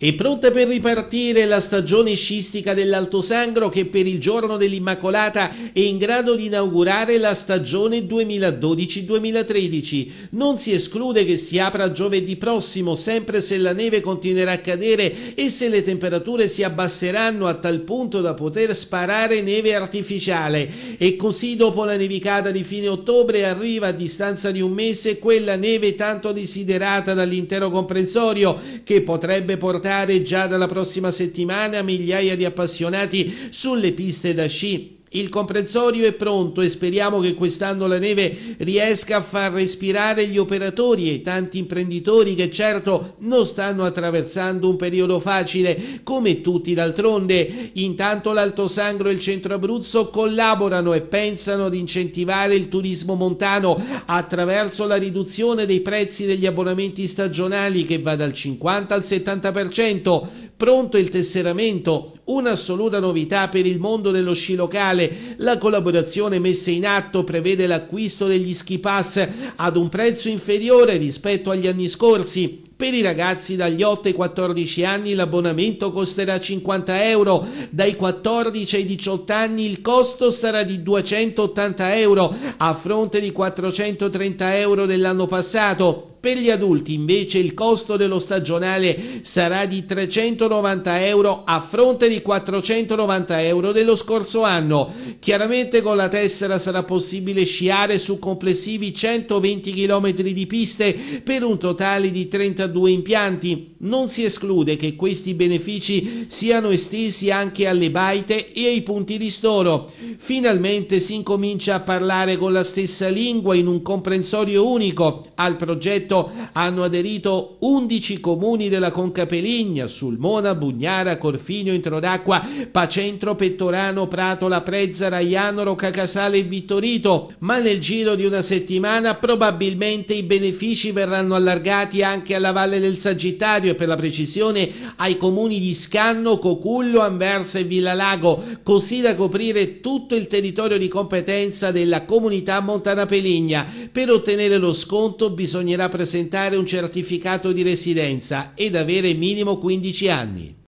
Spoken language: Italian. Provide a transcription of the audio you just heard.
È pronta per ripartire la stagione sciistica dell'Alto Sangro che per il giorno dell'Immacolata è in grado di inaugurare la stagione 2012-2013. Non si esclude che si apra giovedì prossimo, sempre se la neve continuerà a cadere e se le temperature si abbasseranno a tal punto da poter sparare neve artificiale. E così dopo la nevicata di fine ottobre arriva a distanza di un mese quella neve tanto desiderata dall'intero comprensorio che potrebbe portare portare già dalla prossima settimana migliaia di appassionati sulle piste da sci il comprensorio è pronto e speriamo che quest'anno la neve riesca a far respirare gli operatori e i tanti imprenditori che certo non stanno attraversando un periodo facile, come tutti d'altronde. Intanto l'Alto Sangro e il Centro Abruzzo collaborano e pensano ad incentivare il turismo montano attraverso la riduzione dei prezzi degli abbonamenti stagionali che va dal 50 al 70%. Pronto il tesseramento Un'assoluta novità per il mondo dello sci locale, la collaborazione messa in atto prevede l'acquisto degli ski pass ad un prezzo inferiore rispetto agli anni scorsi, per i ragazzi dagli 8 ai 14 anni l'abbonamento costerà 50 euro, dai 14 ai 18 anni il costo sarà di 280 euro a fronte di 430 euro dell'anno passato. Per gli adulti invece il costo dello stagionale sarà di 390 euro a fronte di i 490 euro dello scorso anno. Chiaramente con la tessera sarà possibile sciare su complessivi 120 km di piste per un totale di 32 impianti. Non si esclude che questi benefici siano estesi anche alle baite e ai punti di storo. Finalmente si incomincia a parlare con la stessa lingua in un comprensorio unico. Al progetto hanno aderito 11 comuni della Concapeligna, Sulmona, Bugnara, Corfino, Introdano Gradacqua, Pacentro, Pettorano, Prato, La Prezza, Raianoro, Cacasale e Vittorito, ma nel giro di una settimana probabilmente i benefici verranno allargati anche alla Valle del Sagittario e per la precisione ai comuni di Scanno, Cocullo, Anversa e Villalago, così da coprire tutto il territorio di competenza della comunità montana peligna. Per ottenere lo sconto bisognerà presentare un certificato di residenza ed avere minimo 15 anni.